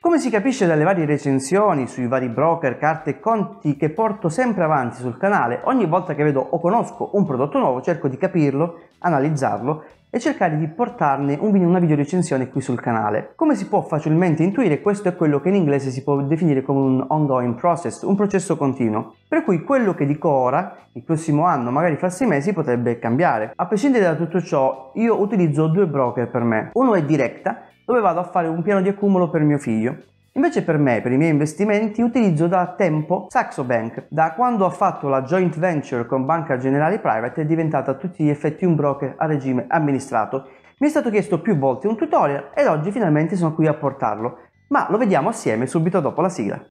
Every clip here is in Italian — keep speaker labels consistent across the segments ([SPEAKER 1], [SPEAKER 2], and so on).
[SPEAKER 1] Come si capisce dalle varie recensioni sui vari broker, carte e conti che porto sempre avanti sul canale, ogni volta che vedo o conosco un prodotto nuovo cerco di capirlo, analizzarlo e cercare di portarne un, una video recensione qui sul canale. Come si può facilmente intuire, questo è quello che in inglese si può definire come un ongoing process, un processo continuo, per cui quello che dico ora, il prossimo anno, magari fra sei mesi, potrebbe cambiare. A prescindere da tutto ciò, io utilizzo due broker per me. Uno è Directa, dove vado a fare un piano di accumulo per mio figlio Invece per me, per i miei investimenti, utilizzo da tempo Saxo Bank. Da quando ha fatto la joint venture con Banca Generale Private è diventata a tutti gli effetti un broker a regime amministrato. Mi è stato chiesto più volte un tutorial ed oggi finalmente sono qui a portarlo, ma lo vediamo assieme subito dopo la sigla.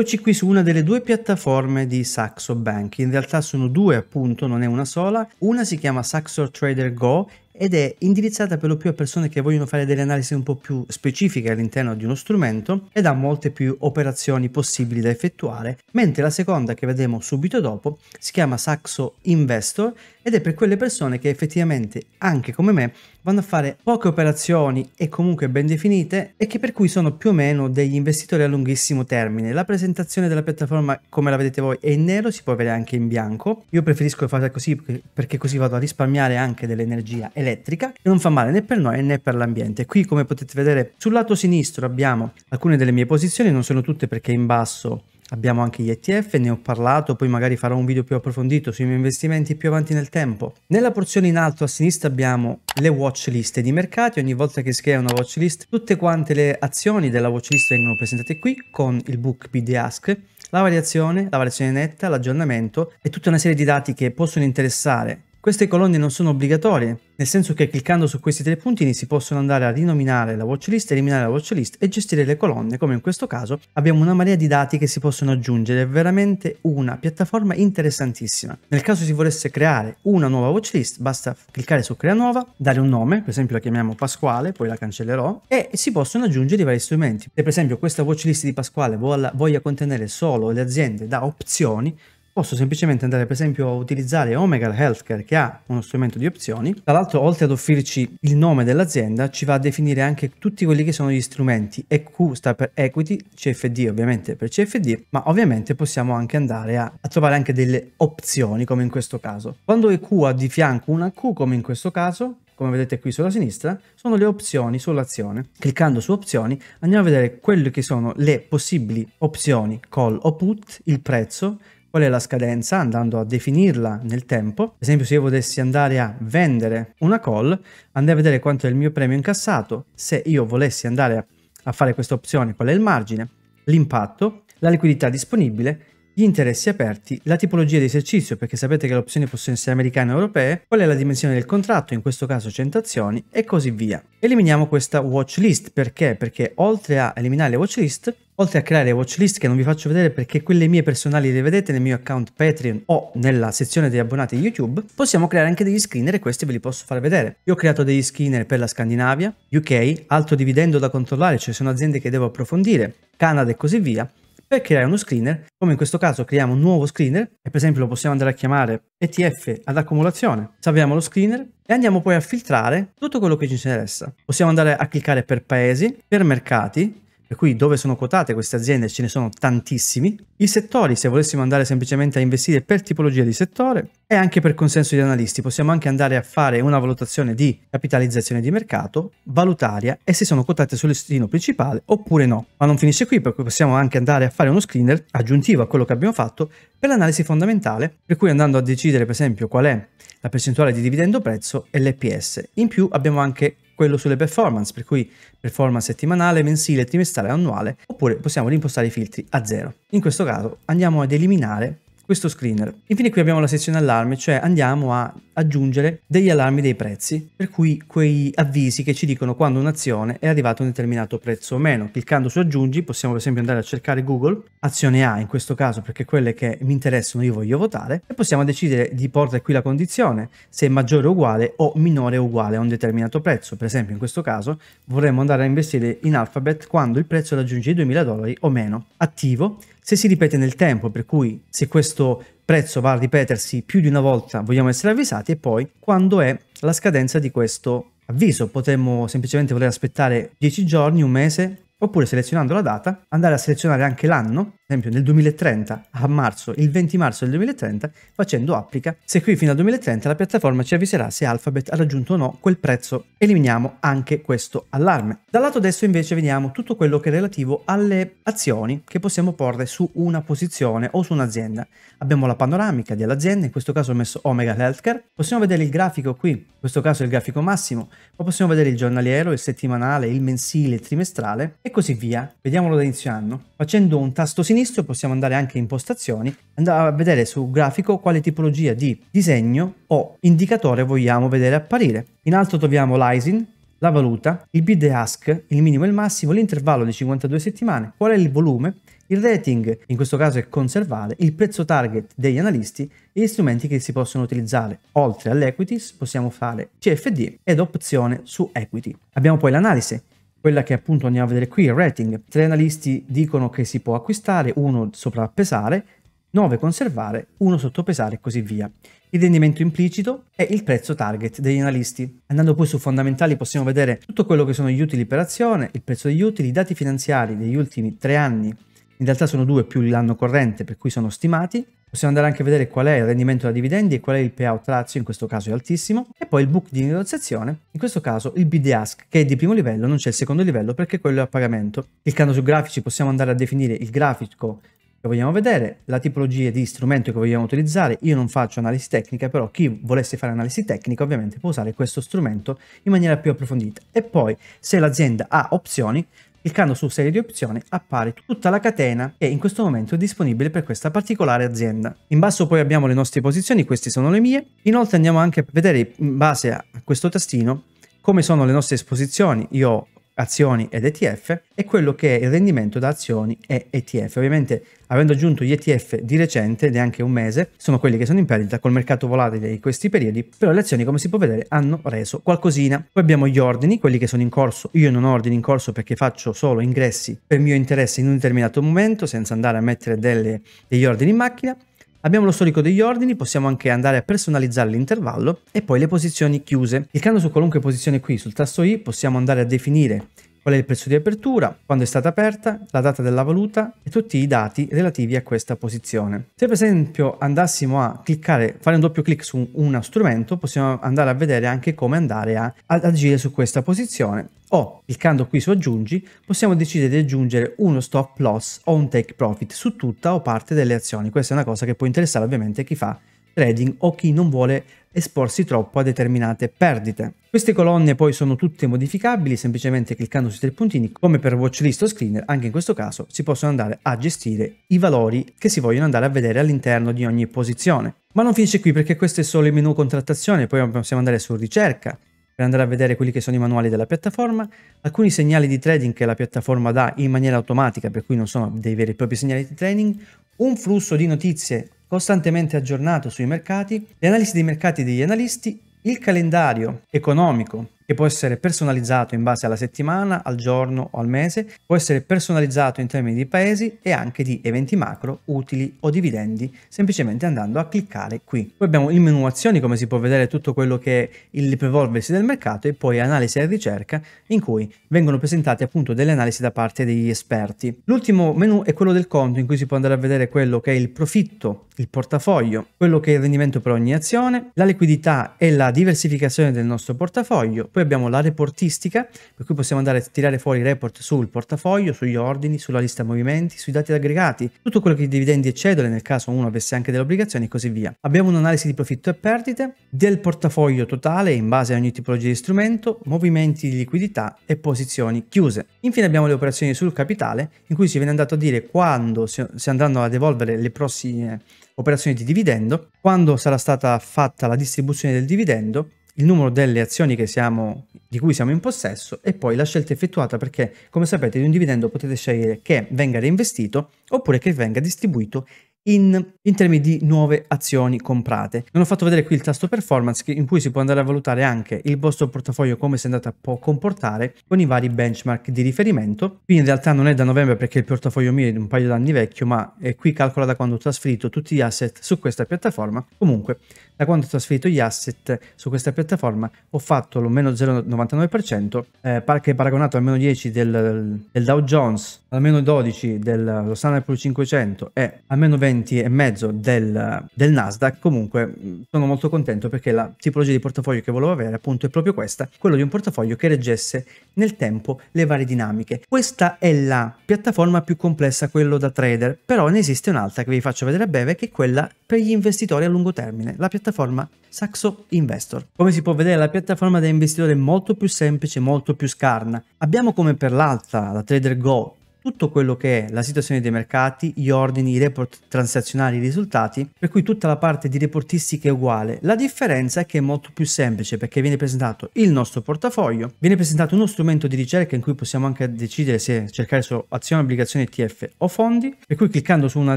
[SPEAKER 1] Eccoci qui su una delle due piattaforme di Saxo Bank, in realtà sono due appunto, non è una sola, una si chiama Saxo Trader Go ed è indirizzata per lo più a persone che vogliono fare delle analisi un po' più specifiche all'interno di uno strumento ed ha molte più operazioni possibili da effettuare, mentre la seconda che vedremo subito dopo si chiama Saxo Investor ed è per quelle persone che effettivamente, anche come me, vanno a fare poche operazioni e comunque ben definite e che per cui sono più o meno degli investitori a lunghissimo termine. La presentazione della piattaforma, come la vedete voi, è in nero, si può avere anche in bianco. Io preferisco farla così perché così vado a risparmiare anche dell'energia elettrica e non fa male né per noi né per l'ambiente. Qui, come potete vedere, sul lato sinistro abbiamo alcune delle mie posizioni, non sono tutte perché in basso Abbiamo anche gli ETF, ne ho parlato, poi magari farò un video più approfondito sui miei investimenti più avanti nel tempo. Nella porzione in alto a sinistra abbiamo le watchlist di mercati, ogni volta che si crea una watchlist, tutte quante le azioni della watchlist vengono presentate qui con il book BD Ask, la variazione, la variazione netta, l'aggiornamento e tutta una serie di dati che possono interessare queste colonne non sono obbligatorie, nel senso che cliccando su questi tre puntini si possono andare a rinominare la watchlist, eliminare la watchlist e gestire le colonne, come in questo caso abbiamo una marea di dati che si possono aggiungere, è veramente una piattaforma interessantissima. Nel caso si volesse creare una nuova watchlist, basta cliccare su crea nuova, dare un nome, per esempio la chiamiamo Pasquale, poi la cancellerò, e si possono aggiungere i vari strumenti. Se per esempio questa watchlist di Pasquale voglia contenere solo le aziende da opzioni, posso semplicemente andare per esempio a utilizzare Omega Healthcare che ha uno strumento di opzioni. Tra l'altro oltre ad offrirci il nome dell'azienda ci va a definire anche tutti quelli che sono gli strumenti. EQ sta per Equity, CFD ovviamente per CFD, ma ovviamente possiamo anche andare a, a trovare anche delle opzioni come in questo caso. Quando EQ ha di fianco una Q come in questo caso, come vedete qui sulla sinistra, sono le opzioni sull'azione. Cliccando su opzioni andiamo a vedere quelle che sono le possibili opzioni call o put, il prezzo qual è la scadenza andando a definirla nel tempo. Ad esempio se io volessi andare a vendere una call, andrei a vedere quanto è il mio premio incassato, se io volessi andare a fare questa opzione qual è il margine, l'impatto, la liquidità disponibile gli interessi aperti, la tipologia di esercizio, perché sapete che le opzioni possono essere americane o europee, qual è la dimensione del contratto, in questo caso 100 azioni, e così via. Eliminiamo questa watch list, perché? Perché oltre a eliminare le watch list, oltre a creare watch list che non vi faccio vedere perché quelle mie personali le vedete nel mio account Patreon o nella sezione degli abbonati YouTube, possiamo creare anche degli screener e questi ve li posso far vedere. Io ho creato degli screener per la Scandinavia, UK, alto dividendo da controllare, cioè sono aziende che devo approfondire, Canada e così via, per creare uno screener, come in questo caso creiamo un nuovo screener e per esempio lo possiamo andare a chiamare ETF ad accumulazione, salviamo lo screener e andiamo poi a filtrare tutto quello che ci interessa. Possiamo andare a cliccare per paesi, per mercati, per cui dove sono quotate queste aziende ce ne sono tantissimi. I settori, se volessimo andare semplicemente a investire per tipologia di settore e anche per consenso di analisti, possiamo anche andare a fare una valutazione di capitalizzazione di mercato, valutaria e se sono quotate sul listino principale oppure no. Ma non finisce qui, perché possiamo anche andare a fare uno screener aggiuntivo a quello che abbiamo fatto per l'analisi fondamentale, per cui andando a decidere per esempio qual è la percentuale di dividendo prezzo e l'EPS. In più abbiamo anche quello sulle performance, per cui performance settimanale, mensile, trimestrale, annuale, oppure possiamo rimpostare i filtri a zero. In questo caso andiamo ad eliminare questo screener. Infine qui abbiamo la sezione allarme, cioè andiamo a aggiungere degli allarmi dei prezzi, per cui quei avvisi che ci dicono quando un'azione è arrivata a un determinato prezzo o meno. Cliccando su aggiungi possiamo per esempio andare a cercare Google, azione A in questo caso perché quelle che mi interessano io voglio votare, e possiamo decidere di portare qui la condizione se è maggiore o uguale o minore o uguale a un determinato prezzo. Per esempio in questo caso vorremmo andare a investire in Alphabet quando il prezzo raggiunge i 2000 dollari o meno. Attivo se si ripete nel tempo, per cui se questo prezzo va a ripetersi più di una volta vogliamo essere avvisati e poi quando è la scadenza di questo avviso. Potremmo semplicemente voler aspettare 10 giorni, un mese, oppure selezionando la data andare a selezionare anche l'anno esempio nel 2030, a marzo, il 20 marzo del 2030, facendo applica, se qui fino al 2030 la piattaforma ci avviserà se Alphabet ha raggiunto o no quel prezzo. Eliminiamo anche questo allarme. Dal lato destro invece vediamo tutto quello che è relativo alle azioni che possiamo porre su una posizione o su un'azienda. Abbiamo la panoramica dell'azienda, in questo caso ho messo Omega Healthcare, possiamo vedere il grafico qui, in questo caso il grafico massimo, ma possiamo vedere il giornaliero, il settimanale, il mensile, il trimestrale e così via. Vediamolo da inizio anno. Facendo un tasto sinistro sinistro possiamo andare anche in impostazioni, andare a vedere sul grafico quale tipologia di disegno o indicatore vogliamo vedere apparire. In alto troviamo l'ISIN, la valuta, il bid ask, il minimo e il massimo, l'intervallo di 52 settimane, qual è il volume, il rating, in questo caso è conservare, il prezzo target degli analisti e gli strumenti che si possono utilizzare. Oltre all'equities possiamo fare CFD ed opzione su equity. Abbiamo poi l'analisi, quella che appunto andiamo a vedere qui, è il rating. Tre analisti dicono che si può acquistare, uno sovrappesare, 9 conservare, 1 sottopesare e così via. Il rendimento implicito è il prezzo target degli analisti. Andando poi su fondamentali possiamo vedere tutto quello che sono gli utili per azione, il prezzo degli utili, i dati finanziari degli ultimi tre anni in realtà sono due più l'anno corrente per cui sono stimati. Possiamo andare anche a vedere qual è il rendimento da dividendi e qual è il payout ratio, in questo caso è altissimo, e poi il book di negoziazione, in questo caso il BD ask che è di primo livello, non c'è il secondo livello perché quello è a pagamento. Cliccando su grafici possiamo andare a definire il grafico che vogliamo vedere, la tipologia di strumento che vogliamo utilizzare. Io non faccio analisi tecnica, però chi volesse fare analisi tecnica ovviamente può usare questo strumento in maniera più approfondita. E poi se l'azienda ha opzioni Cliccando su serie di opzioni appare tutta la catena che in questo momento è disponibile per questa particolare azienda. In basso poi abbiamo le nostre posizioni, queste sono le mie. Inoltre andiamo anche a vedere in base a questo tastino come sono le nostre esposizioni. Io ho azioni ed ETF e quello che è il rendimento da azioni e ETF. Ovviamente avendo aggiunto gli ETF di recente, neanche un mese, sono quelli che sono in perdita col mercato volatile in questi periodi, però le azioni come si può vedere hanno reso qualcosina. Poi abbiamo gli ordini, quelli che sono in corso, io non ho ordini in corso perché faccio solo ingressi per mio interesse in un determinato momento senza andare a mettere delle, degli ordini in macchina Abbiamo lo storico degli ordini, possiamo anche andare a personalizzare l'intervallo e poi le posizioni chiuse. Cliccando su qualunque posizione qui sul tasto I possiamo andare a definire qual è il prezzo di apertura, quando è stata aperta, la data della valuta e tutti i dati relativi a questa posizione. Se per esempio andassimo a cliccare, fare un doppio clic su uno strumento, possiamo andare a vedere anche come andare a, ad agire su questa posizione o cliccando qui su aggiungi possiamo decidere di aggiungere uno stop loss o un take profit su tutta o parte delle azioni. Questa è una cosa che può interessare ovviamente chi fa trading o chi non vuole esporsi troppo a determinate perdite. Queste colonne poi sono tutte modificabili semplicemente cliccando sui tre puntini come per watchlist o screener anche in questo caso si possono andare a gestire i valori che si vogliono andare a vedere all'interno di ogni posizione. Ma non finisce qui perché questo è solo il menu contrattazione poi possiamo andare su ricerca per andare a vedere quelli che sono i manuali della piattaforma, alcuni segnali di trading che la piattaforma dà in maniera automatica, per cui non sono dei veri e propri segnali di trading, un flusso di notizie costantemente aggiornato sui mercati, le analisi dei mercati degli analisti, il calendario economico che può essere personalizzato in base alla settimana, al giorno o al mese, può essere personalizzato in termini di paesi e anche di eventi macro, utili o dividendi, semplicemente andando a cliccare qui. Poi abbiamo il menu azioni, come si può vedere tutto quello che è il evolversi del mercato e poi analisi e ricerca, in cui vengono presentate appunto delle analisi da parte degli esperti. L'ultimo menu è quello del conto, in cui si può andare a vedere quello che è il profitto, il portafoglio, quello che è il rendimento per ogni azione, la liquidità e la diversificazione del nostro portafoglio, poi abbiamo la reportistica, per cui possiamo andare a tirare fuori i report sul portafoglio, sugli ordini, sulla lista movimenti, sui dati aggregati, tutto quello che i dividendi e cedole nel caso uno avesse anche delle obbligazioni e così via. Abbiamo un'analisi di profitto e perdite, del portafoglio totale in base a ogni tipologia di strumento, movimenti di liquidità e posizioni chiuse. Infine abbiamo le operazioni sul capitale, in cui ci viene andato a dire quando si andranno ad evolvere le prossime operazioni di dividendo, quando sarà stata fatta la distribuzione del dividendo il numero delle azioni che siamo, di cui siamo in possesso e poi la scelta effettuata perché come sapete di un dividendo potete scegliere che venga reinvestito oppure che venga distribuito in, in, termini di nuove azioni comprate. Non ho fatto vedere qui il tasto performance in cui si può andare a valutare anche il vostro portafoglio come si è andato a comportare con i vari benchmark di riferimento. Qui in realtà non è da novembre perché il portafoglio mio è un paio d'anni vecchio ma è qui calcola da quando ho trasferito tutti gli asset su questa piattaforma. Comunque da quando ho trasferito gli asset su questa piattaforma ho fatto lo meno 0,99% eh, che è paragonato al meno 10 del, del Dow Jones, al meno 12 dello Standard Poor's 500 e al meno 20 20 e mezzo del, del Nasdaq, comunque mm, sono molto contento perché la tipologia di portafoglio che volevo avere appunto è proprio questa, quello di un portafoglio che reggesse nel tempo le varie dinamiche. Questa è la piattaforma più complessa, quello da trader, però ne esiste un'altra che vi faccio vedere a breve che è quella per gli investitori a lungo termine, la piattaforma Saxo Investor. Come si può vedere la piattaforma da investitore è molto più semplice, molto più scarna. Abbiamo come per l'altra, la Trader Go, tutto quello che è la situazione dei mercati, gli ordini, i report transazionali, i risultati, per cui tutta la parte di reportistica è uguale. La differenza è che è molto più semplice perché viene presentato il nostro portafoglio, viene presentato uno strumento di ricerca in cui possiamo anche decidere se cercare su azioni, obbligazioni, ETF o fondi, per cui cliccando su una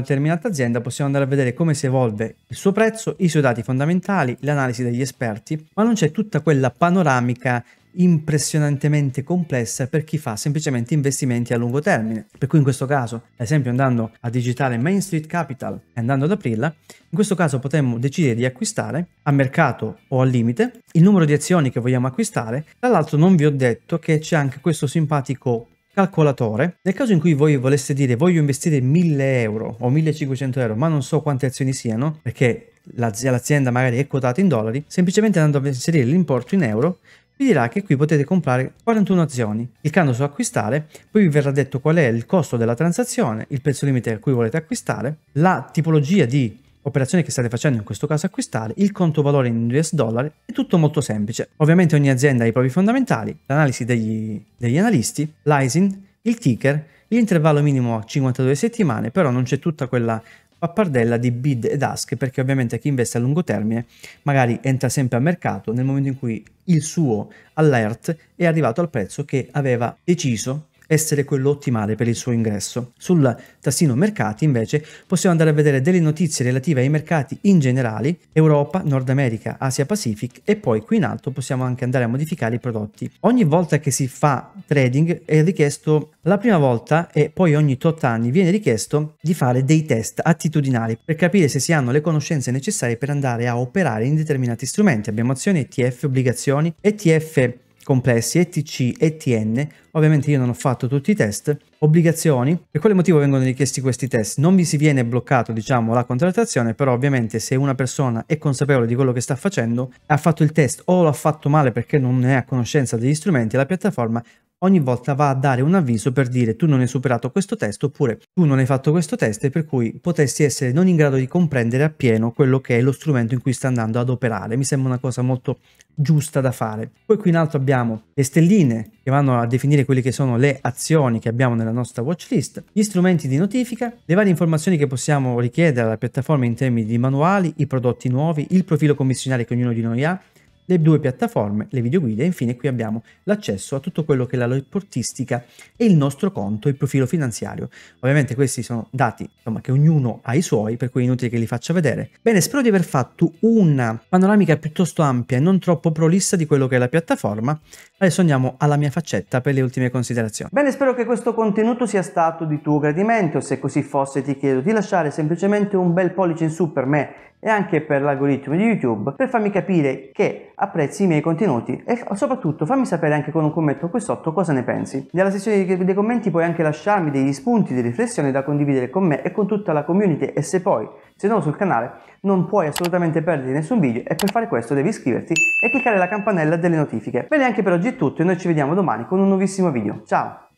[SPEAKER 1] determinata azienda possiamo andare a vedere come si evolve il suo prezzo, i suoi dati fondamentali, l'analisi degli esperti, ma non c'è tutta quella panoramica impressionantemente complessa per chi fa semplicemente investimenti a lungo termine. Per cui in questo caso, ad esempio andando a digitare Main Street Capital e andando ad aprirla, in questo caso potremmo decidere di acquistare a mercato o al limite il numero di azioni che vogliamo acquistare. Tra l'altro non vi ho detto che c'è anche questo simpatico calcolatore nel caso in cui voi voleste dire voglio investire 1000 euro o 1500 euro ma non so quante azioni siano perché l'azienda magari è quotata in dollari semplicemente andando a inserire l'importo in euro vi dirà che qui potete comprare 41 azioni. Cliccando su acquistare, poi vi verrà detto qual è il costo della transazione, il prezzo limite a cui volete acquistare, la tipologia di operazione che state facendo in questo caso acquistare, il conto valore in US dollari, è tutto molto semplice. Ovviamente ogni azienda ha i propri fondamentali, l'analisi degli, degli analisti, l'ISIN, il ticker, l'intervallo minimo a 52 settimane, però non c'è tutta quella pappardella di bid ed ask perché ovviamente chi investe a lungo termine magari entra sempre a mercato nel momento in cui il suo alert è arrivato al prezzo che aveva deciso essere quello ottimale per il suo ingresso. Sul tassino mercati invece possiamo andare a vedere delle notizie relative ai mercati in generale, Europa, Nord America, Asia Pacific e poi qui in alto possiamo anche andare a modificare i prodotti. Ogni volta che si fa trading è richiesto la prima volta e poi ogni tot anni viene richiesto di fare dei test attitudinali per capire se si hanno le conoscenze necessarie per andare a operare in determinati strumenti. Abbiamo azioni ETF, obbligazioni, ETF complessi, ETC, TN. ovviamente io non ho fatto tutti i test, obbligazioni, per quale motivo vengono richiesti questi test? Non vi si viene bloccato diciamo la contrattazione, però ovviamente se una persona è consapevole di quello che sta facendo, ha fatto il test o l'ha fatto male perché non ne è a conoscenza degli strumenti, la piattaforma ogni volta va a dare un avviso per dire tu non hai superato questo test oppure tu non hai fatto questo test e per cui potresti essere non in grado di comprendere appieno quello che è lo strumento in cui sta andando ad operare. Mi sembra una cosa molto giusta da fare. Poi qui in alto abbiamo le stelline che vanno a definire quelle che sono le azioni che abbiamo nella nostra watchlist, gli strumenti di notifica, le varie informazioni che possiamo richiedere alla piattaforma in termini di manuali, i prodotti nuovi, il profilo commissionario che ognuno di noi ha, le due piattaforme, le videoguide e infine qui abbiamo l'accesso a tutto quello che è la reportistica e il nostro conto, il profilo finanziario. Ovviamente questi sono dati insomma, che ognuno ha i suoi, per cui è inutile che li faccia vedere. Bene, spero di aver fatto una panoramica piuttosto ampia e non troppo prolissa di quello che è la piattaforma. Adesso andiamo alla mia faccetta per le ultime considerazioni. Bene, spero che questo contenuto sia stato di tuo gradimento, se così fosse ti chiedo di lasciare semplicemente un bel pollice in su per me e anche per l'algoritmo di YouTube per farmi capire che apprezzi i miei contenuti e soprattutto fammi sapere anche con un commento qui sotto cosa ne pensi. Nella sezione dei commenti puoi anche lasciarmi degli spunti di riflessione da condividere con me e con tutta la community e se poi sei nuovo sul canale non puoi assolutamente perdere nessun video e per fare questo devi iscriverti e cliccare la campanella delle notifiche. Bene anche per oggi è tutto e noi ci vediamo domani con un nuovissimo video. Ciao!